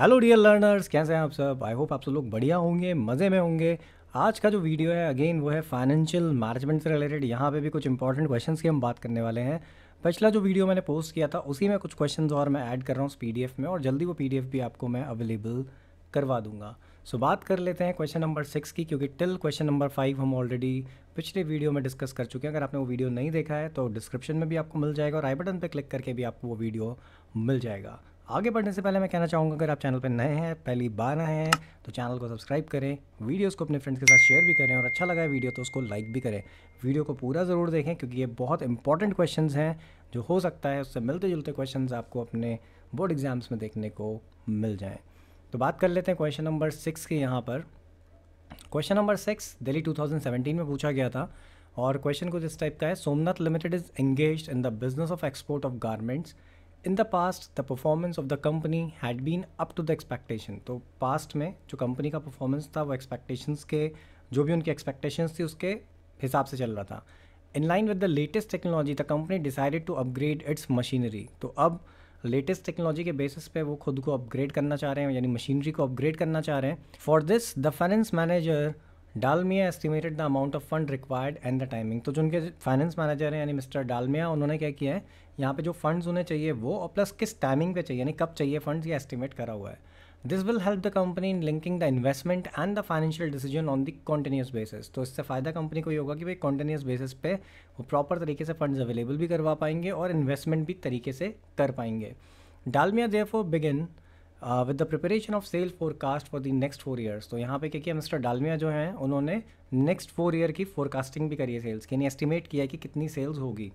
Hello dear learners कैसे हैं आप सब आई होप आप सब लोग बढ़िया होंगे मज़े में होंगे आज का जो वीडियो है अगेन वो है फाइनेंशियल मैनेजमेंट से रिलेटेड यहाँ पे भी कुछ इंपॉर्टेंट क्वेश्चंस की हम बात करने वाले हैं पिछला जो वीडियो मैंने पोस्ट किया था उसी में कुछ क्वेश्चंस और मैं ऐड कर रहा हूँ उस पी में और जल्दी वो पी भी आपको मैं अवेलेबल करवा दूंगा सो so, बात कर लेते हैं क्वेश्चन नंबर सिक्स की क्योंकि टिल क्वेश्चन नंबर फाइव हम ऑलरेडी पिछले वीडियो में डिस्कस कर चुके हैं अगर आपने वो वीडियो नहीं देखा है तो डिस्क्रिप्शन में भी आपको मिल जाएगा और आई बटन पर क्लिक करके भी आपको वो वीडियो मिल जाएगा आगे बढ़ने से पहले मैं कहना चाहूँगा अगर आप चैनल पर नए हैं पहली बार आए हैं तो चैनल को सब्सक्राइब करें वीडियोस को अपने फ्रेंड्स के साथ शेयर भी करें और अच्छा लगा है वीडियो तो उसको लाइक भी करें वीडियो को पूरा ज़रूर देखें क्योंकि ये बहुत इंपॉर्टेंट क्वेश्चन हैं जो हो सकता है उससे मिलते जुलते क्वेश्चन आपको अपने बोर्ड एग्ज़ाम्स में देखने को मिल जाएँ तो बात कर लेते हैं क्वेश्चन नंबर सिक्स के यहाँ पर question number six Delhi two में पूछा गया था और क्वेश्चन कुछ इस टाइप का है Somnath limited is engage in the business of export of garments in the past the performance of the company had been up to the expectation तो पास्ट में जो कंपनी का परफॉर्मेंस था वो एक्सपेक्टेशंस के जो भी उनकी एक्सपेक्टेशंस थी उसके हिसाब से चल रहा था in line with the latest technology the company decided to upgrade its machinery तो अब लेटेस्ट टेक्नोलॉजी के बेसिस पे वो खुद को अपग्रेड करना चाह रहे हैं यानी मशीनरी को अपग्रेड करना चाह रहे हैं for this the finance manager Dalmia estimated the amount of fund required and the timing तो जो उनके फाइनेंस मैनेजर हैं यानी मिस्टर डालमिया उन्होंने क्या किया है यहाँ पे जो फंड्स उन्हें चाहिए वो और प्लस किस टाइमिंग पे चाहिए यानी कब चाहिए फंड्स ये एस्टिमेट करा हुआ है this will help the company in linking the investment and the financial decision on the continuous basis तो इससे फ़ायदा कंपनी को ये होगा कि भाई कॉन्टीन्यूस बेसिस पे वो प्रॉपर तरीके से फंड्स अवेलेबल भी करवा पाएंगे और इन्वेस्टमेंट भी तरीके से कर पाएंगे Dalmia therefore begin with the preparation of sale forecast for the next four years तो यहाँ पे क्या किया मिस्टर डालमिया जो हैं उन्होंने नेक्स्ट फोर ईयर की फोरकास्टिंग भी करी है सेल्स की यानी एस्टिमेट किया कि कितनी सेल्स होगी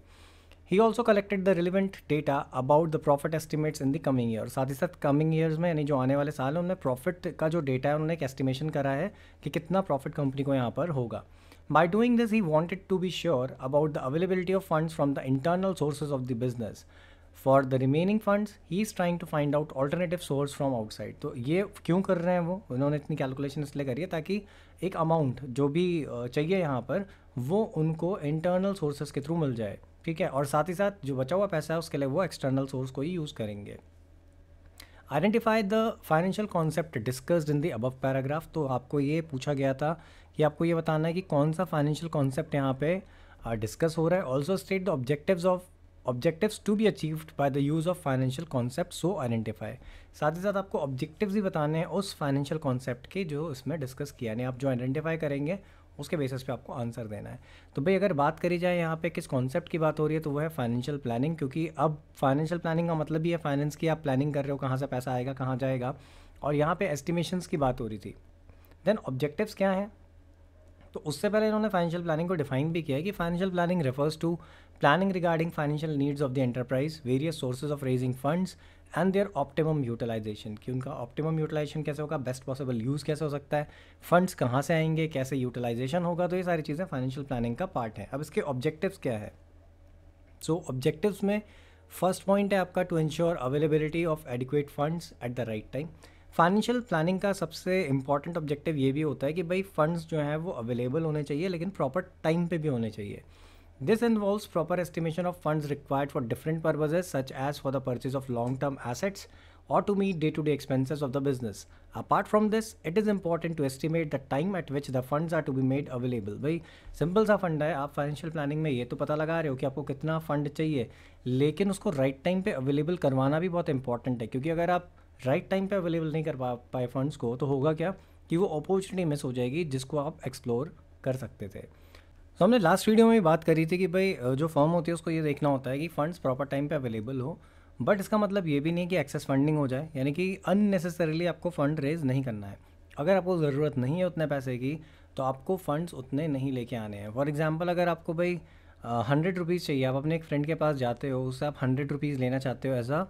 He also collected the relevant data about the profit estimates in the coming year. साथ ही साथ coming years में यानी जो आने वाले साल हैं उनमें profit का जो data है उन्होंने एक estimation करा है कि कितना profit company को यहाँ पर होगा By doing this, he wanted to be sure about the availability of funds from the internal sources of the business. For the remaining funds, he is trying to find out alternative source from outside. तो ये क्यों कर रहे हैं वो उन्होंने इतनी calculation इसलिए करी है ताकि एक amount जो भी चाहिए यहाँ पर वो उनको internal sources के through मिल जाए ठीक है और साथ ही साथ जो बचा हुआ पैसा है उसके लिए वो एक्सटर्नल सोर्स को ही यूज़ करेंगे identify the financial concept discussed in the above paragraph तो आपको ये पूछा गया था कि आपको ये बताना है कि कौन सा फाइनेंशियल कॉन्सेप्ट यहाँ पे डिस्कस हो रहा है also state the objective of objective to be achieved by the use of financial concept so identify साथ ही साथ आपको ऑब्जेक्टिव भी बताने हैं उस फाइनेंशियल कॉन्सेप्ट के जो इसमें डिस्कस किया यानी आप जो आइडेंटिफाई करेंगे उसके बेसिस पे आपको आंसर देना है तो भाई अगर बात करी जाए यहाँ पे किस कॉन्सेप्ट की बात हो रही है तो वो है फाइनेंशियल प्लानिंग क्योंकि अब फाइनेंशियल प्लानिंग का मतलब ही है फाइनेंस की आप प्लानिंग कर रहे हो कहाँ से पैसा आएगा कहाँ जाएगा और यहाँ पर एस्टिमेशंस की बात हो रही थी देन ऑब्जेक्टिव्स क्या हैं तो उससे पहले इन्होंने फाइनेंशियल प्लानिंग को डिफाइन भी किया है कि financial planning refers to planning regarding financial needs of the enterprise various sources of raising funds and their optimum utilisation कि उनका ऑप्टिमम यूटिलाइजेशन कैसे होगा बेस्ट पॉसिबल यूज़ कैसे हो सकता है फंड्स कहाँ से आएंगे कैसे यूटिलाइजेशन होगा तो ये सारी चीज़ें फाइनेंशियल प्लानिंग का पार्ट है अब इसके ऑब्जेक्टिव्स क्या है सो so, ऑब्जेक्टिव्स में फर्स्ट पॉइंट है आपका to ensure availability of adequate funds at the right time financial planning का सबसे इंपॉर्टेंट ऑब्जेक्टिव ये भी होता है कि भाई फंड्स जो हैं वो अवेलेबल होने चाहिए लेकिन प्रॉपर टाइम पे भी होने चाहिए This involves proper estimation of funds required for different purposes such as for the purchase of long-term assets or to meet day-to-day expenses of the business. Apart from this, it is important to estimate the time at which the funds are to be made available. भाई simple सा fund है आप financial planning में ये तो पता लगा रहे हो कि आपको कितना फंड चाहिए लेकिन उसको राइट right टाइम पे अवेलेबल करवाना भी बहुत इंपॉर्टेंट है क्योंकि अगर आप राइट right टाइम पे अवेलेबल नहीं कर पा पाए फंड्स को तो होगा क्या कि वो अपॉर्चुनिटी मिस हो जाएगी जिसको आप एक्सप्लोर कर सकते थे तो हमने लास्ट वीडियो में भी बात करी थी कि भाई जो फर्म होती है उसको ये देखना होता है कि फंड्स प्रॉपर टाइम पे अवेलेबल हो बट इसका मतलब ये भी नहीं कि एक्सेस फंडिंग हो जाए यानी कि अननेसेसरीली आपको फ़ंड रेज नहीं करना है अगर आपको ज़रूरत नहीं है उतने पैसे की तो आपको फ़ंड्स उतने नहीं लेके आने हैं फॉर एग्ज़ाम्पल अगर आपको भाई हंड्रेड रुपीज़ चाहिए आप अपने एक फ्रेंड के पास जाते हो उससे आप हंड्रेड रुपीज़ लेना चाहते हो एज आ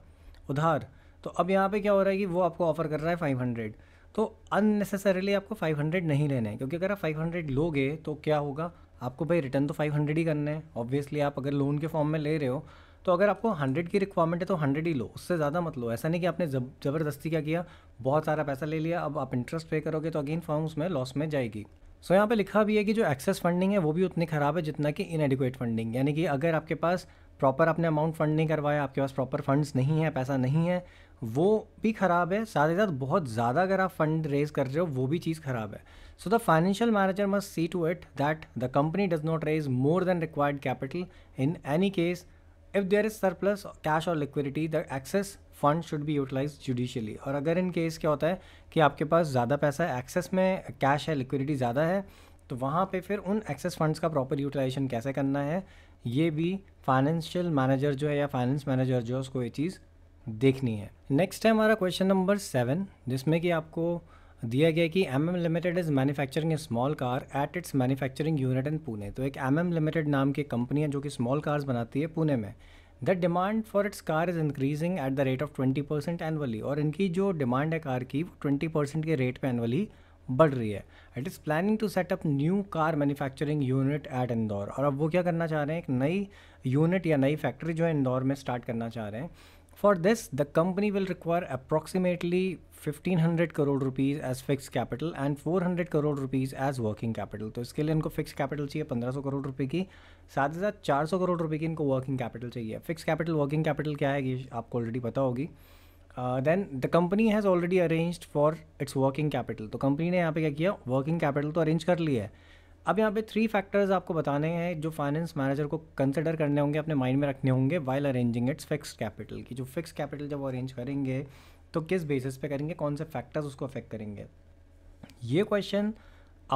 उधार तो अब यहाँ पे क्या हो रहा है कि वो आपको ऑफ़र कर रहा है फाइव हंड्रेड तो अननेसेसरीली आपको फाइव हंड्रेड नहीं लेना है क्योंकि अगर आप फाइव हंड्रेड लोगे तो क्या होगा आपको भाई रिटर्न तो फाइव हंड्रेड ही करना है ऑब्वियसली आप अगर लोन के फॉर्म में ले रहे हो तो अगर आपको हंड्रेड की रिक्वायरमेंट है तो हंड्रेड ही लो उससे ज़्यादा मत लो ऐसा नहीं कि आपने जब ज़बरदस्ती क्या किया बहुत सारा पैसा ले लिया अब आप इंटरेस्ट पे करोगे तो अगेन फॉर्म उसमें लॉस में जाएगी सो so, यहाँ पे लिखा भी है कि जो एक्सेस फंडिंग है वो भी उतनी ख़राब है जितना कि इनएडिकुएट फंडिंग यानी कि अगर आपके पास प्रॉपर आपने अमाउंट फंड नहीं करवाया आपके पास प्रॉपर फंड्स नहीं है पैसा नहीं है वो भी ख़राब है साथ ही साथ बहुत ज़्यादा अगर आप फंड रेज कर रहे हो वो भी चीज़ ख़राब है So the financial manager must see to it that the company does not raise more than required capital. In any case, if there is surplus cash or liquidity, the excess fund should be utilise judiciously और अगर in case क्या होता है कि आपके पास ज़्यादा पैसा है एक्सेस में कैश है लिक्विडिटी ज़्यादा है तो वहाँ पे फिर उन एक्सेस फंड्स का प्रॉपर यूटिलाइजेशन कैसे करना है ये भी फाइनेंशियल मैनेजर जो है या फाइनेंस मैनेजर जो है उसको ये चीज़ देखनी है नेक्स्ट है हमारा क्वेश्चन नंबर सेवन जिसमें कि आपको दिया गया कि M M limited is manufacturing a small car at its manufacturing unit in Pune तो एक एम एम लिमिटेड नाम की कंपनी है जो कि स्मॉल कार्स बनाती है पुणे में the demand for its car is increasing at the rate of twenty percent annually और इनकी जो डिमांड है कार की वो ट्वेंटी परसेंट के रेट पर एनअली बढ़ रही है it is planning to set up new car manufacturing unit at Indore और अब वो क्या करना चाह रहे हैं एक नई यूनिट या नई फैक्ट्री जो है इंदौर में स्टार्ट करना चाह रहे हैं For this, the company will require approximately 1500 crore rupees as fix capital and 400 crore rupees as working capital तो इसके लिए इनको फिक्स कैपिटल चाहिए 1500 करोड़ रुपए की साथ ही साथ चार करोड़ रुपए की इनको वर्किंग कैपिटल चाहिए फिक्स कैपिटल वर्किंग कैपिटल क्या है ये आपको ऑलरेडी पता होगी then the company has already arrange for its working capital तो कंपनी ने यहाँ पे क्या किया वर्किंग कैपिटल तो अरेंज कर लिया है अब यहाँ पे थ्री फैक्टर्स आपको बताने हैं जो फाइनेंस मैनेजर को कंसिडर करने होंगे अपने माइंड में रखने होंगे while arranging it's fix capital की जो फिक्स कैपिटल जब अरेंज करेंगे तो किस बेसिस पे करेंगे कौन से फैक्टर्स उसको अफेक्ट करेंगे ये क्वेश्चन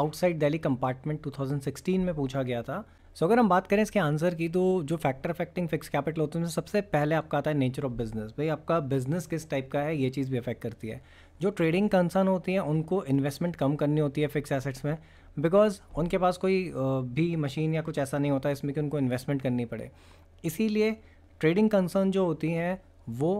आउटसाइड दिल्ली कंपार्टमेंट 2016 में पूछा गया था सो so, अगर हम बात करें इसके आंसर की तो जो फैक्टर अफेक्टिंग फिक्स कैपिटल होते हैं सबसे पहले आपका आता है नेचर ऑफ बिजनेस भाई आपका बिजनेस किस टाइप का है ये चीज़ भी अफेक्ट करती है जो ट्रेडिंग कंसर्न होती है उनको इन्वेस्टमेंट कम करनी होती है फिक्स एसेट्स में बिकॉज उनके पास कोई भी मशीन या कुछ ऐसा नहीं होता इसमें कि उनको इन्वेस्टमेंट करनी पड़े इसीलिए ट्रेडिंग कंसर्न जो होती हैं वो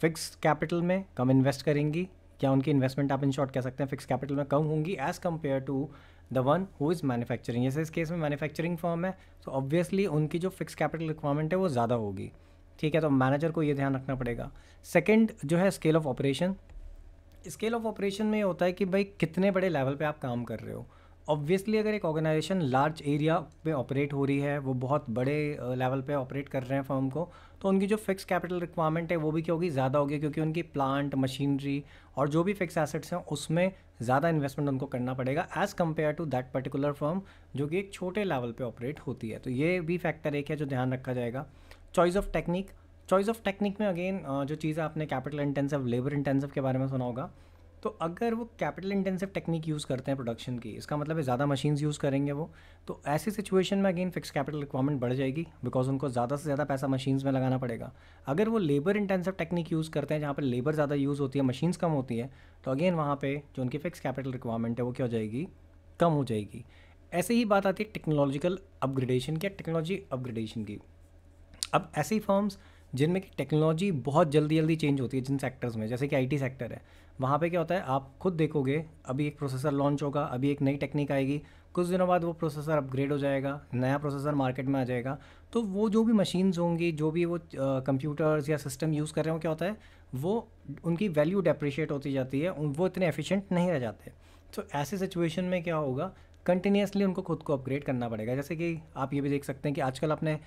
फिक्स कैपिटल में कम इन्वेस्ट करेंगी क्या उनकी इन्वेस्टमेंट आप इन शॉर्ट कह सकते हैं फिक्स कैपिटल में कम होंगी as compare to the one who is manufacturing जैसे इस केस में मैन्युफैक्चरिंग फॉर्म है तो ऑब्वियसली उनकी जो फिक्स कैपिटल रिक्वायरमेंट है वो ज़्यादा होगी ठीक है तो मैनेजर को ये ध्यान रखना पड़ेगा सेकेंड जो है scale of operation scale of operation में होता है कि भाई कितने बड़े लेवल पे आप काम कर रहे हो ऑब्वियसली अगर एक ऑर्गेनाइजेशन लार्ज एरिया पे ऑपरेट हो रही है वो बहुत बड़े लेवल पे ऑपरेट कर रहे हैं फर्म को तो उनकी जो फिक्स कैपिटल रिक्वायरमेंट है वो भी क्या होगी ज़्यादा होगी क्योंकि उनकी प्लांट मशीनरी और जो भी फिक्स एसेट्स हैं उसमें ज़्यादा इन्वेस्टमेंट उनको करना पड़ेगा as compare to that particular firm जो कि एक छोटे लेवल पर ऑपरेट होती है तो ये भी फैक्टर एक है जो ध्यान रखा जाएगा choice of technique choice of technique में अगेन जो चीज़ आपने कैपिटल इंटेंसिव लेबर इंटेंसिव के बारे में सुना होगा तो अगर वो कैपिटल इंटेंसिव टेक्निक यूज़ करते हैं प्रोडक्शन की इसका मतलब है ज़्यादा मशीन्स यूज़ करेंगे वो तो ऐसी सिचुएशन में अगेन फिक्स कैपिटल रिक्वायरमेंट बढ़ जाएगी बिकॉज उनको ज़्यादा से ज़्यादा पैसा मशीन्स में लगाना पड़ेगा अगर वो लेबर इंटेंसिव टेक्निक यूज़ करते हैं जहाँ पर लेबर ज़्यादा यूज़ होती है मशीन्स कम होती है तो अगेन वहाँ पर जो उनकी फिक्स कैपिटल रिक्वायरमेंट है वो क्या हो जाएगी कम हो जाएगी ऐसे ही बात आती है टेक्नोलॉजिकल अपग्रेडेशन की टेक्नोलॉजी अपग्रेडेशन की अब ऐसी फॉर्म्स जिनमें कि टेक्नोलॉजी बहुत जल्दी जल्दी चेंज होती है जिन सेक्टर्स में जैसे कि आईटी सेक्टर है वहाँ पे क्या होता है आप खुद देखोगे अभी एक प्रोसेसर लॉन्च होगा अभी एक नई टेक्निक आएगी कुछ दिनों बाद वो प्रोसेसर अपग्रेड हो जाएगा नया प्रोसेसर मार्केट में आ जाएगा तो वो जो भी मशीन्स होंगी जो भी वो कंप्यूटर्स या सिस्टम यूज़ कर रहे हो क्या होता है वो उनकी वैल्यू डेप्रिशिएट होती जाती है वो इतने एफिशिएंट नहीं रह जाते तो ऐसे सिचुएशन में क्या होगा कंटिन्यूसली उनको खुद को अपग्रेड करना पड़ेगा जैसे कि आप ये भी देख सकते हैं कि आजकल आपने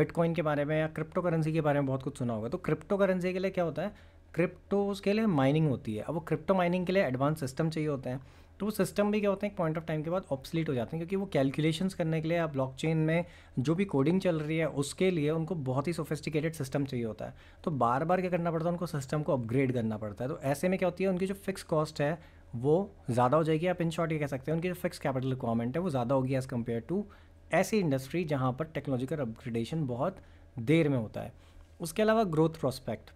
बिटकॉइन के बारे में या क्रिप्टो करेंसी के बारे में बहुत कुछ सुना होगा तो क्रिप्टो करेंसी के लिए क्या होता है क्रिप्टोज़ के लिए माइनिंग होती है अब वो क्रिप्टो माइनिंग के लिए एडवांस सिस्टम चाहिए होते हैं तो वो सिस्टम भी क्या होते हैं एक पॉइंट ऑफ टाइम के बाद ऑप्सलीट हो जाते हैं क्योंकि वो कैलकुलेशंस करने के लिए या ब्लॉकचेन में जो भी कोडिंग चल रही है उसके लिए उनको बहुत ही सोफिस्टिकेटेड सिस्टम चाहिए होता है तो बार बार क्या करना पड़ता है उनको सिस्टम को अपग्रेड करना पड़ता है तो ऐसे में क्या होती है उनकी जो फिक्स कॉस्ट है वो ज़्यादा हो जाएगी आप इन शॉर्ट ये कह सकते हैं उनकी जो फिक्स कैपिटल रिक्वायरमेंट है वो ज़्यादा होगी एज़ कम्पेयर टू ऐसी इंडस्ट्री जहाँ पर टेक्नोलॉजिकल अपग्रेडेशन बहुत देर में होता है उसके अलावा ग्रोथ प्रोस्पेक्ट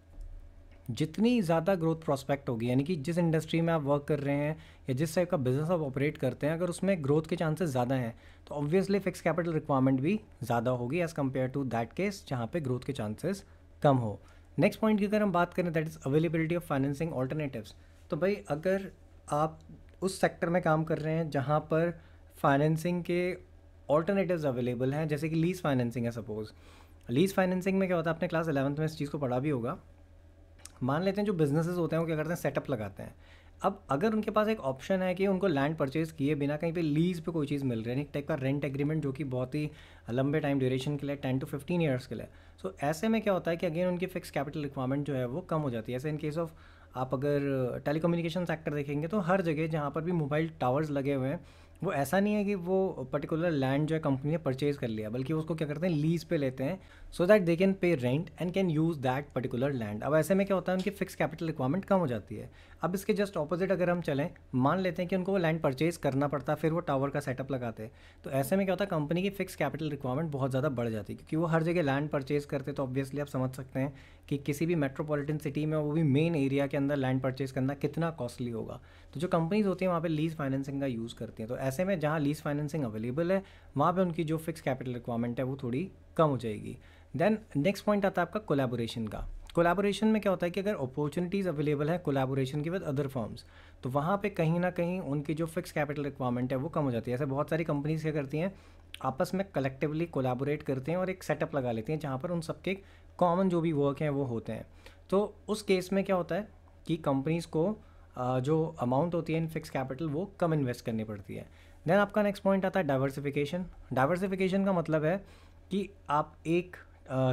जितनी ज़्यादा ग्रोथ प्रोस्पेक्ट होगी यानी कि जिस इंडस्ट्री में आप वर्क कर रहे हैं या जिस टाइप का बिजनेस आप ऑपरेट करते हैं अगर उसमें ग्रोथ के चांसेस ज़्यादा हैं तो ऑब्वियसली फिक्स कैपिटल रिक्वायरमेंट भी ज़्यादा होगी as compare to that case जहाँ पे ग्रोथ के चांसेस कम हो नेक्स्ट पॉइंट की अगर हम बात करें that is availability of financing alternatives तो भाई अगर आप उस सेक्टर में काम कर रहे हैं जहाँ पर फाइनेंसिंग के ऑल्टरनेटिव्स अवेलेबल हैं जैसे कि लीज फाइनेंसिंग है सपोज़ लीज फाइनेंसिंग में क्या होता है आपने क्लास एलेवंथ में इस चीज़ को पढ़ा भी होगा मान लेते हैं जो बिजनेसेस होते हैं वो क्या करते हैं सेटअप लगाते हैं अब अगर उनके पास एक ऑप्शन है कि उनको लैंड परचेज़ किए बिना कहीं पे लीज़ पे कोई चीज़ मिल रही है एक टाइप का रेंट एग्रीमेंट जो कि बहुत ही लंबे टाइम ड्यूरेशन के लिए टेन टू फिफ्टीन ईयर्स के लिए सो so, ऐसे में क्या होता है कि अगेन उनकी फिक्स कैपिटल रिक्वायरमेंट जो है वो कम हो जाती है ऐसे इन केस ऑफ आप अगर टेलीकम्युनिकेशन uh, सेक्टर देखेंगे तो हर जगह जहाँ पर भी मोबाइल टावर्स लगे हुए हैं वो ऐसा नहीं है कि वो पर्टिकुलर लैंड जो है कंपनी ने परचेज कर लिया बल्कि उसको क्या करते हैं लीज पे लेते हैं so that they can pay rent and can use that particular land अब ऐसे में क्या होता है उनकी फिक्स कैपिटल रिक्वायरमेंट कम हो जाती है अब इसके जस्ट ऑपोजिट अगर हम चलें मान लेते हैं कि उनको वो लैंड परचेज करना पड़ता फिर वो टावर का सेटअप लगाते तो ऐसे में क्या होता है कंपनी की फिक्स कैपिटल रिक्वायरमेंट बहुत ज़्यादा बढ़ जाती है क्योंकि वो हर जगह लैंड परचेज करते तो ऑब्वियसली आप समझ सकते हैं कि किसी भी मेट्रोपॉलिटन सिटी में वो भी मेन एरिया के अंदर लैंड परचेज करना कितना कॉस्टली होगा तो जो कंपनीज होती हैं वहाँ पर लीज फाइनेंसिंग का यूज़ करती हैं तो ऐसे में जहाँ लीज फाइनेंसिंग अवेलेबल है वहाँ पर उनकी जो फिक्स कैपिटल रिक्वायरमेंट है वो थोड़ी कम हो जाएगी देन नेक्स्ट पॉइंट आता है आपका कोलेबोरेशन का कोलेबोरेशन में क्या होता है कि अगर अपॉर्चुनिटीज़ अवेलेबल है कोलेबोरेशन की विद अदर फॉर्म्स तो वहाँ पे कहीं ना कहीं उनकी जो फिक्स कैपिटल रिक्वायरमेंट है वो कम हो जाती है ऐसे बहुत सारी कंपनीज़ क्या करती हैं आपस में कलेक्टिवली कोलेबोरेट करते हैं और एक सेटअप लगा लेती हैं जहाँ पर उन सबके कॉमन जो भी वर्क हैं वो होते हैं तो उस केस में क्या होता है कि कंपनीज़ को जो अमाउंट होती है इन फिक्स कैपिटल वो कम इन्वेस्ट करनी पड़ती है देन आपका नेक्स्ट पॉइंट आता है डाइवर्सिफिकेशन डाइवर्सिफिकेशन का मतलब है कि आप एक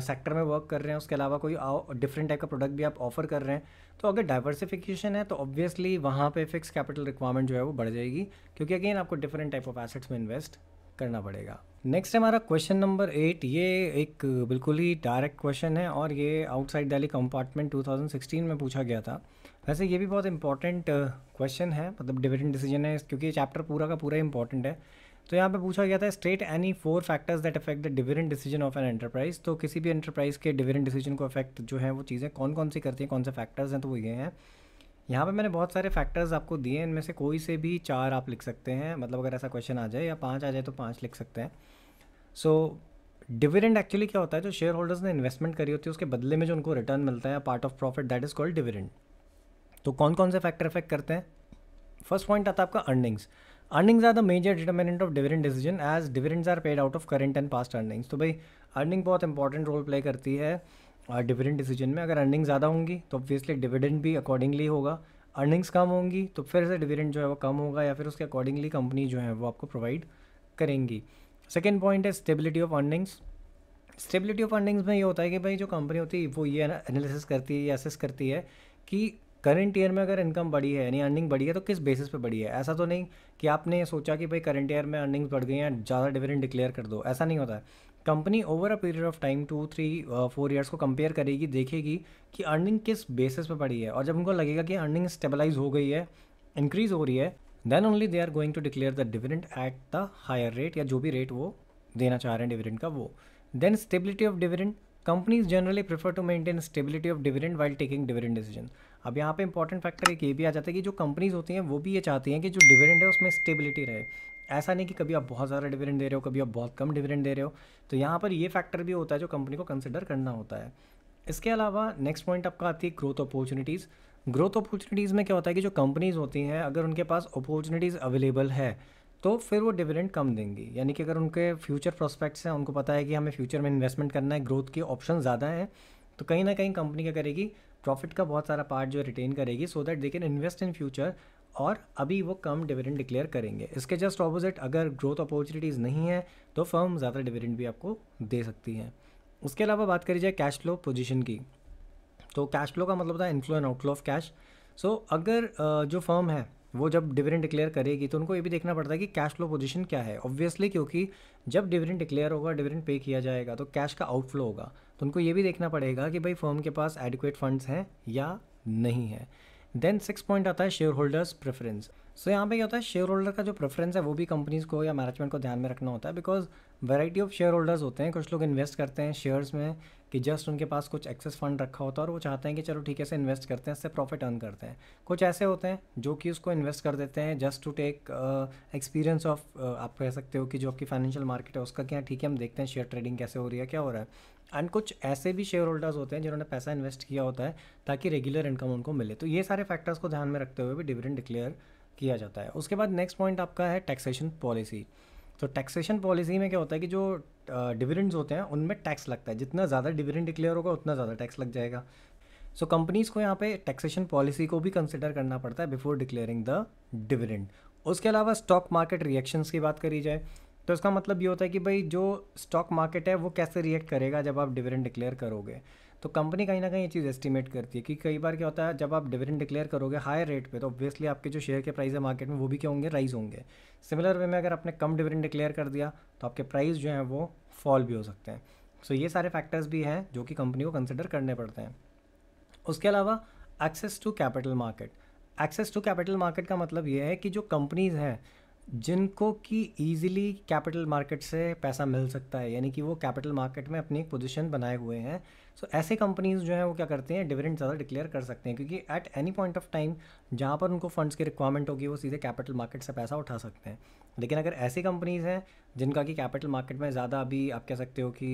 सेक्टर uh, में वर्क कर रहे हैं उसके अलावा कोई डिफरेंट टाइप का प्रोडक्ट भी आप ऑफर कर रहे हैं तो अगर डाइवर्सिफिकेशन है तो ऑब्वियसली वहाँ पे फिक्स कैपिटल रिक्वायरमेंट जो है वो बढ़ जाएगी क्योंकि अगेन आपको डिफरेंट टाइप ऑफ एसेट्स में इन्वेस्ट करना पड़ेगा नेक्स्ट है हमारा क्वेश्चन नंबर एट ये एक बिल्कुल ही डायरेक्ट क्वेश्चन है और ये आउटसाइड दिल्ली कंपार्टमेंट 2016 में पूछा गया था वैसे ये भी बहुत इंपॉर्टेंट क्वेश्चन uh, है मतलब डिविडेंड डिसीजन है क्योंकि ये चैप्टर पूरा का पूरा इंपॉर्टेंट है तो यहाँ पे पूछा गया था state any four factors that affect the dividend decision of an enterprise तो किसी भी एंटरप्राइज के डिविडेंड डिसीजन को अफेक्ट जो है वो चीज़ें कौन कौन सी करती हैं कौन से फैक्टर्स हैं तो वो ये हैं यहाँ पे मैंने बहुत सारे फैक्टर्स आपको दिए इनमें से कोई से भी चार आप लिख सकते हैं मतलब अगर ऐसा क्वेश्चन आ जाए या पाँच आ जाए तो पाँच लिख सकते हैं सो डिविडेंड एक्चुअली क्या होता है जो शेयर होल्डर्स ने इन्वेस्टमेंट करी होती है उसके बदले में जो उनको रिटर्न मिलता है part of profit that is called dividend तो कौन कौन से फैक्टर इफेक्ट करते हैं फर्स्ट पॉइंट आता है आपका earnings earnings are the major determinant of dividend decision as dividends are paid out of current and past earnings तो भाई अर्निंग बहुत इंपॉर्टेंट रोल प्ले करती है डिविडेंड uh, डिसीजन में अगर अर्निंग ज़्यादा होंगी तो ऑब्वियसली डिविडेंड भी अकॉर्डिंगली होगा अर्निंग्स कम होंगी तो फिर से डिविडेंड जो है वो कम होगा या फिर उसके अकॉर्डिंगली कंपनी जो है वो आपको प्रोवाइड करेंगी सेकेंड पॉइंट है stability of earnings stability of earnings में ये होता है कि भाई जो कंपनी होती है वो ये एनालिसिस करती है या असेस करती है कि करंट ईयर में अगर इनकम बढ़ी है यानी अर्निंग बढ़ी है तो किस बेसिस पे बढ़ी है ऐसा तो नहीं कि आपने सोचा कि भाई करंट ईयर में अर्निंग्स बढ़ गई हैं ज़्यादा डिविडेंड डिक्लेयर कर दो ऐसा नहीं होता है company over a period of time two three four years को कंपेयर करेगी देखेगी कि अर्निंग किस बेसिस पर बढ़ी है और जब उनको लगेगा कि अर्निंग स्टेबलाइज हो गई है इंक्रीज़ हो रही है then only they are going to declare the dividend at the higher rate या जो भी रेट वो देना चाह रहे हैं डिविडेंड का वो then stability of dividend companies generally prefer to maintain stability of dividend while taking dividend decision अब यहाँ पे इंपॉर्टेंट फैक्टर एक ये भी आ जाता है कि जो कंपनीज होती हैं वो भी ये चाहती हैं कि जो डिविडेंड है उसमें स्टेबिलिटी रहे ऐसा नहीं कि कभी आप बहुत ज़्यादा डिविडेंड दे रहे हो कभी आप बहुत कम डिविडेंड दे रहे हो तो यहाँ पर ये फैक्टर भी होता है जो कंपनी को कंसिडर करना होता है इसके अलावा नेक्स्ट पॉइंट आपका आती है ग्रोथ अपॉर्चुनिटीज़ ग्रोथ अपॉर्चुनिटीज़ में क्या होता है कि जो कंपनीज़ होती हैं अगर उनके पास अपॉर्चुनिटीज़ अवेलेबल है तो फिर वो डिविडेंड कम देंगी यानी कि अगर उनके फ्यूचर प्रोस्पेक्ट्स हैं उनको पता है कि हमें फ्यूचर में इन्वेस्टमेंट करना है ग्रोथ के ऑप्शन ज़्यादा हैं तो कहीं ना कहीं कंपनी क्या करेगी प्रॉफिट का बहुत सारा पार्ट जो रिटेन करेगी so that they can invest in future और अभी वो कम डिविडेंड डिक्लेयर करेंगे इसके जस्ट ऑपोजिट अगर ग्रोथ अपॉर्चुनिटीज़ नहीं है तो फर्म ज़्यादा डिविडेंड भी आपको दे सकती हैं उसके अलावा बात करी जाए कैश फ्लो पोजिशन की तो कैश फ्लो का मतलब था inflow and outflow of cash so अगर जो फर्म है वो जब डिविडेंड डिक्लेयर करेगी तो उनको ये भी देखना पड़ता है कि कैश फ्लो पोजिशन क्या है ऑब्वियसली क्योंकि जब डिविडेंड डिक्लेयर होगा डिविडेंड पे किया जाएगा तो कैश का आउटफ्लो होगा तो उनको ये भी देखना पड़ेगा कि भाई फर्म के पास एडिकुएट फंड्स हैं या नहीं है देन सिक्स पॉइंट आता है शेयर होल्डर्स प्रेफरेंस सो यहाँ पे क्या होता है शेयर होल्डर का जो प्रेफरेंस है वो भी कंपनीज़ को या मैनेजमेंट को ध्यान में रखना होता है because variety of shareholders होते हैं कुछ लोग इन्वेस्ट करते हैं शेयर्स में कि जस्ट उनके पास कुछ एक्सेस फंड रखा होता है और वो चाहते हैं कि चलो ठीक है से इन्वेस्ट करते हैं इससे प्रॉफिट अर्न करते हैं कुछ ऐसे होते हैं जो कि उसको इन्वेस्ट कर देते हैं just to take experience of आप कह सकते हो कि जो आपकी फाइनेंशियल मार्केट है उसका क्या हाँ, ठीक है हम देखते हैं शेयर ट्रेडिंग कैसे हो रही है क्या हो रहा है एंड कुछ ऐसे भी शेयर होल्डर्स होते हैं जिन्होंने पैसा इन्वेस्ट किया होता है ताकि रेगुलर इनकम उनको मिले तो ये सारे फैक्टर्स को ध्यान में रखते हुए भी डिविडेंड डिक्लेयर किया जाता है उसके बाद नेक्स्ट पॉइंट आपका है टैक्सेशन पॉलिसी तो टैक्सेशन पॉलिसी में क्या होता है कि जो डिविडेंड्स होते हैं उनमें टैक्स लगता है जितना ज़्यादा डिविडेंड डिक्लेयर होगा उतना ज़्यादा टैक्स लग जाएगा सो so, कंपनीज़ को यहाँ पे टैक्सेशन पॉलिसी को भी कंसिडर करना पड़ता है बिफोर डिक्लेयरिंग द डिविडेंड उसके अलावा स्टॉक मार्केट रिएक्शंस की बात करी जाए तो इसका मतलब ये होता है कि भाई जो स्टॉक मार्केट है वो कैसे रिएक्ट करेगा जब आप डिविडेंड डिक्लेयर करोगे तो कंपनी कहीं ना कहीं ये चीज़ एस्टिमेट करती है कि कई बार क्या होता है जब आप डिविडेंड डिक्लेयर करोगे हायर रेट पे तो ऑब्वियसली आपके जो शेयर के प्राइस है मार्केट में वो भी क्या होंगे राइज होंगे सिमिलर वे में अगर आपने कम डिविडेंड डिक्लेयर कर दिया तो आपके प्राइस जो है वो फॉल भी हो सकते हैं सो so, ये सारे फैक्टर्स भी हैं जो कि कंपनी को कंसिडर करने पड़ते हैं उसके अलावा access to capital market access to capital market का मतलब ये है कि जो कंपनीज़ हैं जिनको कि ईजिली कैपिटल मार्केट से पैसा मिल सकता है यानी कि वो कैपिटल मार्केट में अपनी एक पोजिशन बनाए हुए हैं सो so, ऐसे कंपनीज जो हैं वो क्या करते हैं डिविडेंड ज़्यादा डिक्लेयर कर सकते हैं क्योंकि at any point of time जहाँ पर उनको फंड्स की रिक्वायरमेंट होगी वो सीधे कैपिटल मार्केट से पैसा उठा सकते हैं लेकिन अगर ऐसी कंपनीज़ हैं जिनका कि कैपिटल मार्केट में ज़्यादा अभी आप कह सकते हो कि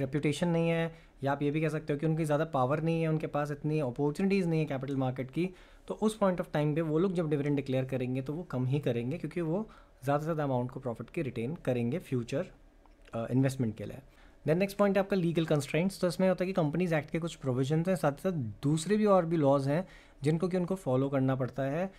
रेपूटेशन नहीं है या आप ये भी कह सकते हो कि उनकी ज़्यादा पावर नहीं है उनके पास इतनी अपॉर्चुनिटीज़ नहीं है कैपिटल मार्केट की तो उस पॉइंट ऑफ टाइम पे वो लोग जब डिविडेंड डिक्लेयर करेंगे तो वो कम ही करेंगे क्योंकि वो ज़्यादा से ज़्यादा अमाउंट को प्रॉफिट के रिटेन करेंगे फ्यूचर इन्वेस्टमेंट के लिए देन नेक्स्ट पॉइंट है आपका लीगल कंस्ट्रेंट्स तो इसमें होता है कि कंपनीज एक्ट के कुछ प्रोविजन हैं साथ ही साथ दूसरे भी और भी लॉज हैं जिनको कि उनको फॉलो करना पड़ता है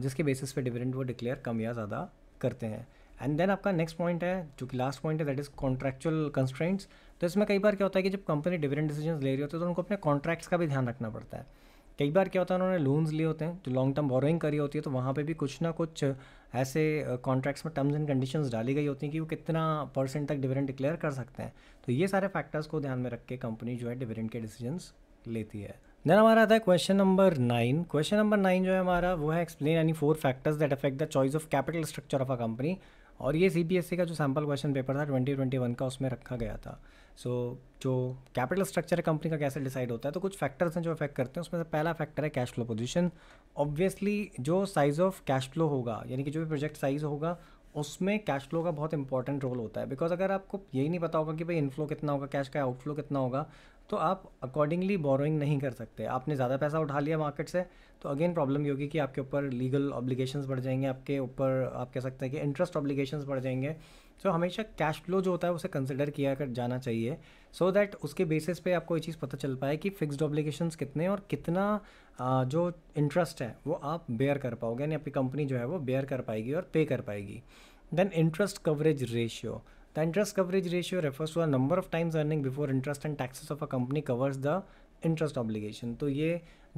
जिसके बेसिस पे डिविडेंड वो डिक्लेयर कम या ज़्यादा करते हैं एंड देन आपका नेक्स्ट पॉइंट है जो कि लास्ट पॉइंट है दैट इज़ कॉन्ट्रैक्चुअल कंस्ट्रेंट्स तो इसमें कई बार क्या होता है कि जब कंपनी डिफरेंट डिसीजन ले रही होती है तो उनको अपने कॉन्ट्रैक्ट्स का भी ध्यान रखना पड़ता है कई बार क्या होता है उन्होंने लोन्स लिए होते हैं जो लॉन्ग टर्म बोरोइंग करी होती है तो वहाँ पे भी कुछ ना कुछ ऐसे कॉन्ट्रैक्ट्स में टर्म्स एंड कंडीशंस डाली गई होती हैं कि वो कितना परसेंट तक डिविडेंड डिक्लेयर कर सकते हैं तो ये सारे फैक्टर्स को ध्यान में रख के कंपनी जो है डिविडेंड के डिसीजंस लेती है देन हमारा आता है question number nine question number nine जो है हमारा वो है explain any four factors that affect the choice of capital structure of a company और ये सी e का जो सैम्पल क्वेश्चन पेपर था ट्वेंटी ट्वेंटी वन का उसमें रखा गया था सो so, जो कैपिटल स्ट्रक्चर है कंपनी का कैसे डिसाइड होता है तो कुछ फैक्टर्स हैं जो अफेक्ट करते हैं उसमें से पहला फैक्टर है कैश फ्लो पोजीशन ऑब्वियसली जो साइज़ ऑफ कैश फ्लो होगा यानी कि जो भी प्रोजेक्ट साइज़ होगा उसमें कैश फ्लो का बहुत इंपॉर्टेंट रोल होता है बिकॉज अगर आपको यही नहीं पता होगा कि भाई इनफ्लो कितना होगा कैश का आउटफ्लो कितना होगा तो आप अकॉर्डिंगली बोरोइंग नहीं कर सकते आपने ज़्यादा पैसा उठा लिया मार्केट से तो अगेन प्रॉब्लम ये होगी कि आपके ऊपर लीगल ऑब्लिगेशंस बढ़ जाएंगे आपके ऊपर आप कह सकते हैं कि इंटरेस्ट ऑब्लिगेशंस बढ़ जाएंगे सो so, हमेशा कैश फ्लो जो होता है उसे कंसिडर किया कर जाना चाहिए सो so दैट उसके बेसिस पे आपको ये चीज़ पता चल पाए कि फिक्स्ड ऑब्लिगेशंस कितने और कितना जो इंटरेस्ट है वो आप बेयर कर पाओगे यानी आपकी कंपनी जो है वो बेयर कर पाएगी और पे कर पाएगी then interest coverage ratio The interest coverage ratio refers to a number of times earning before interest and taxes of a company covers the interest obligation तो ये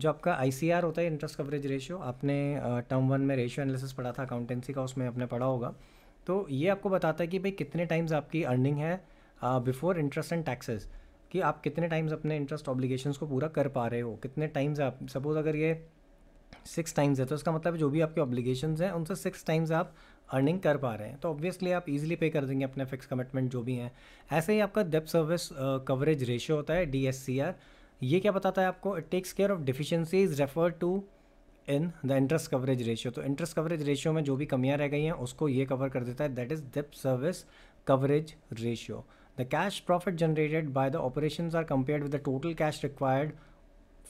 जो आपका आई होता है इंटरेस्ट कवरेज रेशियो आपने टर्म वन में ratio analysis पढ़ा था अकाउंटेंसी का उसमें आपने पढ़ा होगा तो ये आपको बताता है कि भाई कितने टाइम्स आपकी अर्निंग है बिफोर इंटरेस्ट एंड टैक्सेस कि आप कितने टाइम्स अपने इंटरेस्ट ऑब्लिगेशन को पूरा कर पा रहे हो कितने टाइम्स आप सपोज़ अगर ये सिक्स टाइम्स है तो इसका मतलब जो भी आपके ऑब्लिगेशन हैं उनसे सिक्स टाइम्स आप अर्निंग कर पा रहे हैं तो ऑब्वियसली आप इजीली पे कर देंगे अपने फिक्स कमिटमेंट जो भी हैं ऐसे ही आपका डेप सर्विस कवरेज रेशियो होता है डी ये क्या बताता है आपको it takes care of deficiencies refer to in the interest coverage ratio तो इंटरेस्ट कवरेज रेशियो में जो भी कमियाँ रह गई हैं उसको ये कवर कर देता है that is debt service coverage ratio the cash profit generated by the operation are compared with the total cash required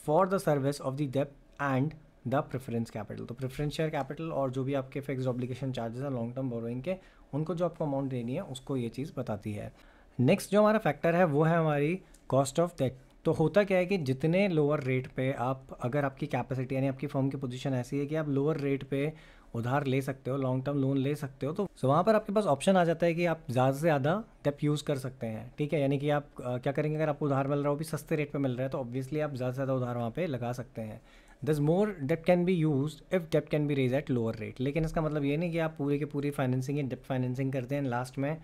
for the service of the debt and the preference capital तो preference share capital और जो भी आपके fix obligation charges हैं long term borrowing के उनको जो आपको अमाउंट देनी है उसको ये चीज़ बताती है नेक्स्ट जो हमारा फैक्टर है वो है हमारी कॉस्ट ऑफ दैट तो होता क्या है कि जितने लोअर रेट पे आप अगर आपकी कैपेसिटी यानी आपकी फर्म की पोजीशन ऐसी है कि आप लोअर रेट पे उधार ले सकते हो लॉन्ग टर्म लोन ले सकते हो तो सो वहाँ पर आपके पास ऑप्शन आ जाता है कि आप ज़्यादा से ज़्यादा डेप यूज़ कर सकते हैं ठीक है यानी कि आप क्या करेंगे अगर आपको उधार मिल रहा हो भी सस्ते रेट पर मिल रहा है तो ऑब्वियसली आप ज़्यादा से ज़्यादा उधार वहाँ पर लगा सकते हैं दस मोर डेप्ट can be use if dept can be raise at lower rate लेकिन इसका मतलब ये नहीं कि आप पूरी के पूरी फाइनेंसिंग या डेप्ट फाइनेंसिंग करते हैं लास्ट में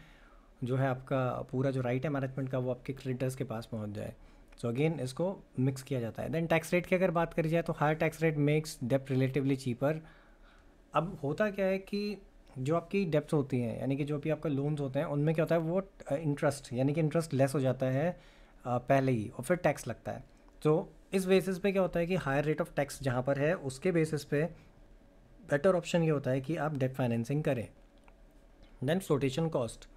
जो है आपका पूरा जो राइट है मैनेजमेंट का वो आपके क्रेडिटर्स के पास पहुंच जाए सो so अगेन इसको मिक्स किया जाता है देन टैक्स रेट की अगर बात करी जाए तो higher tax rate makes debt relatively cheaper अब होता क्या है कि जो आपकी डेप्ट होती हैं यानी कि जो भी आपका लोन्स होते हैं उनमें क्या होता है वो इंटरेस्ट uh, यानी कि इंटरेस्ट लेस हो जाता है uh, पहले ही और फिर टैक्स लगता है तो इस बेसिस पे क्या होता है कि हायर रेट ऑफ टैक्स जहाँ पर है उसके बेसिस पे बेटर ऑप्शन ये होता है कि आप डेट फाइनेंसिंग करें then flotation cost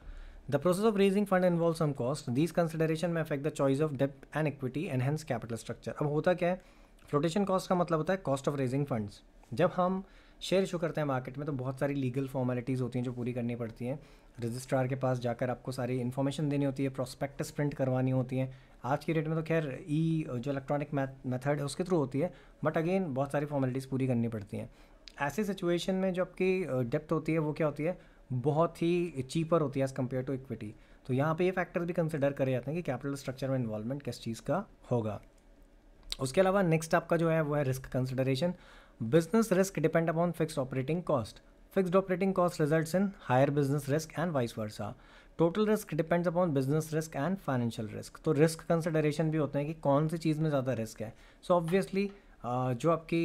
the process of raising fund involve some cost this consideration में affect the choice of debt and equity enhance capital structure अब होता क्या है फ्लोटेशन कॉस्ट का मतलब होता है कॉस्ट ऑफ रेजिंग फंड्स जब हम शेयर इशू करते हैं मार्केट में तो बहुत सारी लीगल फॉर्मेलिटीज़ होती हैं जो पूरी करनी पड़ती हैं रजिस्ट्रार के पास जाकर आपको सारी इन्फॉर्मेशन देनी होती है प्रोस्पेक्टस प्रिंट करवानी होती है आज की डेट में तो खैर ई e, जो इलेक्ट्रॉनिक मेथड है उसके थ्रू होती है बट अगेन बहुत सारी फॉर्मेलिटीज़ पूरी करनी पड़ती हैं ऐसे सिचुएशन में जो आपकी डेप्थ होती है वो क्या होती है बहुत ही चीपर होती है एज़ कम्पेयर टू इक्विटी तो यहाँ पे ये फैक्टर्स भी कंसिडर करे जाते हैं कि कैपिटल स्ट्रक्चर में इन्वॉल्वमेंट किस चीज़ का होगा उसके अलावा नेक्स्ट आपका जो है वो है risk consideration business risk depend upon fix operating cost fixed operating cost result in higher business risk and vice versa total risk depends upon business risk and financial risk तो रिस्क कंसिडरेशन भी होते हैं कि कौन सी चीज़ में ज़्यादा risk है so so obviously जो आपकी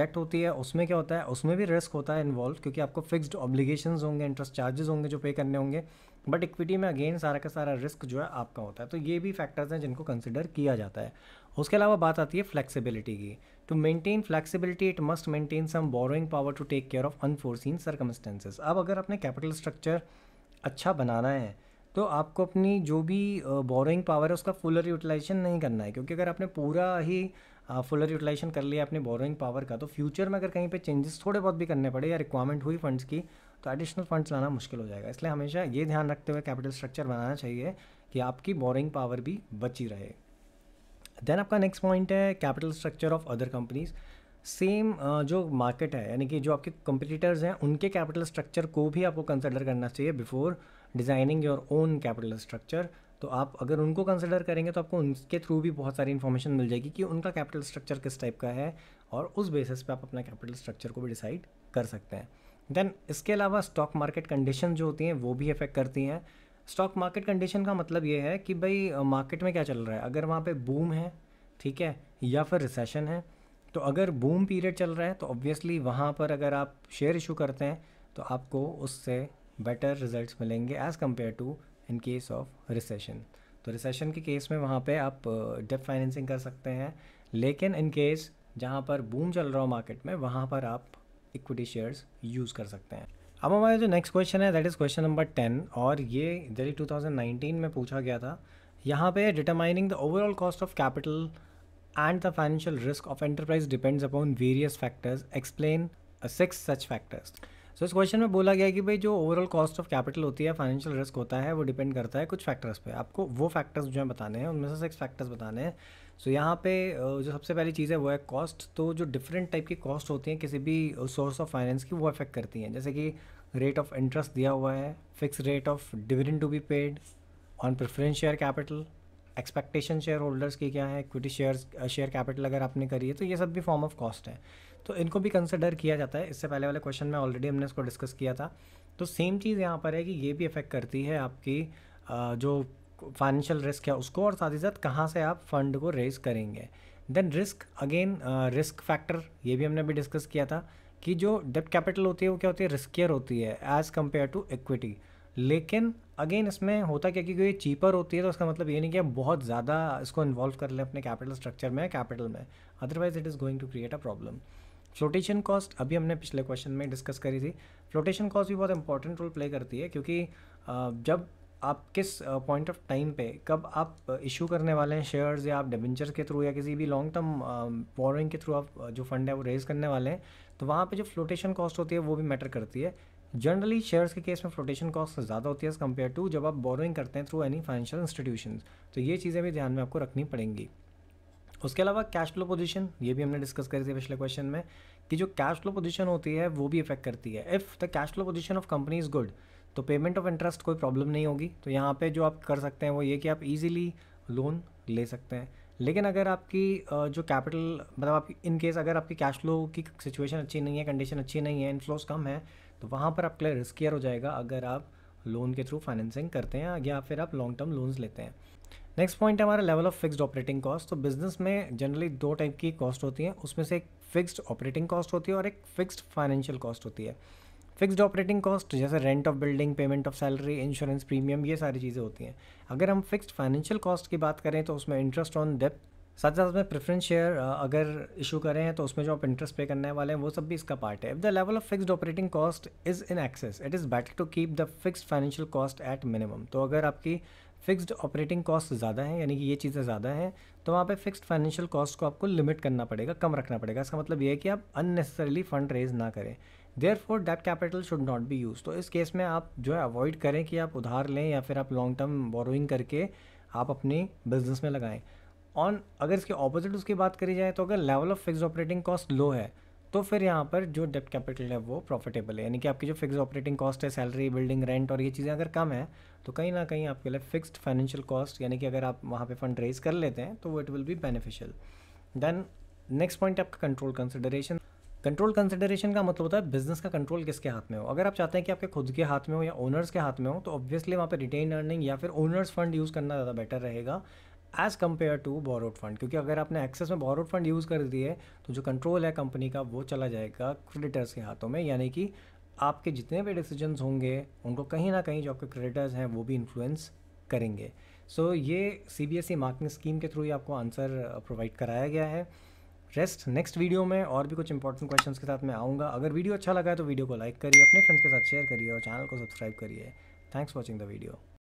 डेट होती है उसमें क्या होता है उसमें भी रिस्क होता है इन्वॉल्व क्योंकि आपको फिक्स्ड ऑब्लिगेशन होंगे इंटरेस्ट चार्जेस होंगे जो पे करने होंगे बट इक्विटी में अगेन सारा का सारा रिस्क जो है आपका होता है तो ये भी फैक्टर्स हैं जिनको कंसिडर किया जाता है उसके अलावा बात आती है फ्लैक्सीबिलिटी की to maintain flexibility it must maintain some borrowing power to take care of unforeseen circumstances अब अगर अपने कैपिटल स्ट्रक्चर अच्छा बनाना है तो आपको अपनी जो भी बोरोइंग पावर है उसका फुलर यूटिलाइजेशन नहीं करना है क्योंकि अगर आपने पूरा ही फुलर यूटिलाइजेशन कर लिया अपने बोरोइंग पावर का तो फ्यूचर में अगर कहीं पे चेंजेस थोड़े बहुत भी करने पड़े या रिक्वायरमेंट हुई फंड्स की तो एडिशनल फंड्स लाना मुश्किल हो जाएगा इसलिए हमेशा ये ध्यान रखते हुए कैपिटल स्ट्रक्चर बनाना चाहिए कि आपकी बोरिंग पावर भी बची रहे देन आपका नेक्स्ट पॉइंट है capital structure of other companies same जो मार्केट है यानी कि जो आपके कंपटीटर्स हैं उनके कैपिटल स्ट्रक्चर को भी आपको कंसिडर करना चाहिए before designing your own capital structure तो आप अगर उनको कंसिडर करेंगे तो आपको उनके थ्रू भी बहुत सारी इन्फॉर्मेशन मिल जाएगी कि उनका कैपिटल स्ट्रक्चर किस टाइप का है और उस बेसिस पे आप अपना कैपिटल स्ट्रक्चर को भी डिसाइड कर सकते हैं देन इसके अलावा स्टॉक मार्केट कंडीशन जो होती हैं वो भी इफेक्ट करती हैं स्टॉक मार्केट कंडीशन का मतलब ये है कि भाई मार्केट में क्या चल रहा है अगर वहाँ पर बूम है ठीक है या फिर रिसेशन है तो अगर बूम पीरियड चल रहा है तो ऑब्वियसली वहाँ पर अगर आप शेयर इशू करते हैं तो आपको उससे बेटर रिजल्ट मिलेंगे as compare to in case of recession तो रिसेशन के केस में वहाँ पे आप डेप फाइनेंसिंग कर सकते हैं लेकिन इन केस जहाँ पर बूम चल रहा हो मार्केट में वहाँ पर आप इक्विटी शेयर्स यूज़ कर सकते हैं अब हमारा जो नेक्स्ट क्वेश्चन है that is question number ten और ये दिल्ली 2019 में पूछा गया था यहाँ पे determining the overall cost of capital and the financial risk of enterprise depends upon various factors. Explain uh, six such factors. So so, इस क्वेश्चन में बोला गया कि भाई जो ओवरऑल कॉस्ट ऑफ कैपिटल होती है फाइनेंशियल रिस्क होता है वो डिपेंड करता है कुछ फैक्टर्स पे आपको वो फैक्टर्स जो हैं बताने हैं उनमें से सिक्स फैक्टर्स बताने हैं सो so, यहाँ पे जो सबसे पहली चीज़ है वो है कॉस्ट तो जो डिफरेंट टाइप की कॉस्ट होती हैं किसी भी सोर्स ऑफ फाइनेंस की वो अफेक्ट करती हैं जैसे कि रेट ऑफ इंटरेस्ट दिया हुआ है fix rate of dividend to be paid on preference share capital expectation shareholders की क्या है इक्विटी शेयर शेयर कैपिटल अगर आपने करी है तो ये सब भी फॉर्म ऑफ कॉस्ट है तो इनको भी कंसिडर किया जाता है इससे पहले वाले क्वेश्चन में ऑलरेडी हमने इसको डिस्कस किया था तो सेम चीज़ यहाँ पर है कि ये भी इफेक्ट करती है आपकी uh, जो फाइनेंशियल रिस्क है उसको और साथ ही साथ कहाँ से आप फंड को रेज करेंगे then risk again risk factor ये भी हमने अभी डिस्कस किया था कि जो डेप कैपिटल होती है वो क्या होती है रिस्कियर होती है एज़ कम्पेयर टू इक्विटी लेकिन अगेन इसमें होता क्या क्योंकि ये चीपर होती है तो उसका मतलब ये नहीं कि आप बहुत ज़्यादा इसको इन्वॉल्व कर लें अपने कैपिटल स्ट्रक्चर में कैपिटल में otherwise it is going to create a problem flotation cost अभी हमने पिछले क्वेश्चन में डिस्कस करी थी फ्लोटेशन कॉस्ट भी बहुत इंपॉर्टेंट रोल प्ले करती है क्योंकि जब आप किस पॉइंट ऑफ टाइम पे कब आप इशू करने वाले हैं शेयर्स या आप डिबेंचर्स के थ्रू या किसी भी लॉन्ग टर्म बोरिंग के थ्रू आप जो फंड है वो रेज़ करने वाले हैं तो वहाँ पे जो फ्लोटेशन कॉस्ट होती है वो भी मैटर करती है जनरली शेयर्स के केस में फ्लोटेशन कॉस्ट ज़्यादा होती है एज़ कम्पेयर टू जब आप बोरोइंग करते हैं थ्रू एनी फाइनेंशियल इंस्टीट्यूशन तो ये चीज़ें भी ध्यान में आपको रखनी पड़ेंगी उसके अलावा कैश फ्लो पोजीशन ये भी हमने डिस्कस करी थी पिछले क्वेश्चन में कि जो कैश फ्लो पोजीशन होती है वो भी इफेक्ट करती है if the cash flow position of company is good तो पेमेंट ऑफ इंटरेस्ट कोई प्रॉब्लम नहीं होगी तो यहाँ पे जो आप कर सकते हैं वो ये कि आप इजीली लोन ले सकते हैं लेकिन अगर आपकी जो कैपिटल मतलब आप इन केस अगर आपकी कैश फ्लो की सिचुएशन अच्छी नहीं है कंडीशन अच्छी नहीं है इनफ्लोस कम है तो वहाँ पर आपके लिए रिस्कियर हो जाएगा अगर आप लोन के थ्रू फाइनेंसिंग करते हैं या फिर आप लॉन्ग टर्म लोन्स लेते हैं नेक्स्ट पॉइंट है हमारा level of fixed operating cost तो बिजनेस में जनरली दो टाइप की कॉस्ट होती हैं उसमें से एक फिक्स्ड ऑपरेटिंग कॉस्ट होती है और एक फिक्स्ड फाइनेंशियल कॉस्ट होती है फिक्स्ड ऑपरेटिंग कॉस्ट जैसे rent of building payment of salary insurance premium ये सारी चीज़ें होती हैं अगर हम फिक्स्ड फाइनेंशियल कॉस्ट की बात करें तो उसमें इंटरेस्ट ऑन डेप्थ साथ ही साथ में प्रेफरेंस शेयर अगर इशू करें तो उसमें जो आप इंटरेस्ट पे करने वाले हैं वो सब भी इसका पार्ट है if the level of fixed operating cost is in excess it is better to keep the fixed financial cost at minimum तो अगर आपकी फिक्स्ड ऑपरेटिंग कॉस्ट ज़्यादा है यानी कि ये चीज़ें ज़्यादा हैं तो वहाँ पे फिक्स्ड फाइनेंशियल कॉस्ट को आपको लिमिट करना पड़ेगा कम रखना पड़ेगा इसका मतलब ये है कि आप अननेसेसरली फंड रेज ना करें therefore debt capital should not be use तो इस केस में आप जो है अवॉइड करें कि आप उधार लें या फिर आप लॉन्ग टर्म बोरोइंग करके आप अपनी बिजनेस में लगाएं ऑन अगर इसके ऑपोजिट उसकी बात करी जाए तो अगर level of fix operating cost low है तो फिर यहाँ पर जो डेप्ट कैपिटल है वो प्रॉफिटेबल है यानी कि आपकी जो फिक्स ऑपरेटिंग कॉस्ट है सैलरी बिल्डिंग रेंट और ये चीज़ें अगर कम है तो कहीं ना कहीं आपके लिए फिक्स्ड फाइनेंशियल कॉस्ट यानी कि अगर आप वहाँ पे फंड रेज कर लेते हैं तो it will be beneficial then next point आपका कंट्रोल कंसिडरेशन कंट्रोल कंसिडरेशन का मतलब होता है बिजनेस का कंट्रोल किसके हाथ में हो अगर आप चाहते हैं कि आपके खुद के हाथ में हो या ओनर्स के हाथ में हो तो ऑब्वियसली वहाँ पर रिटेन अर्निंग या फिर ओनर्स फंड यूज़ करना ज़्यादा बेटर रहेगा as compare to borrowed fund क्योंकि अगर आपने एक्सेस में बोरोड फंड यूज़ कर दिए तो जो कंट्रोल है कंपनी का वो चला जाएगा क्रेडिटर्स के हाथों में यानी कि आपके जितने भी डिसीजंस होंगे उनको कहीं ना कहीं जो आपके क्रेडिटर्स हैं वो भी इन्फ्लुएंस करेंगे सो so, ये C B S E marking scheme के थ्रू ही आपको आंसर प्रोवाइड uh, कराया गया है रेस्ट नेक्स्ट वीडियो में और भी कुछ इंपॉर्टेंट क्वेश्चन के साथ मैं आऊँगा अगर वीडियो अच्छा लगा है तो वीडियो को लाइक करिए अपने फ्रेंड्स के साथ शेयर करिए और चैनल को सब्सक्राइब करिए thanks for watching the video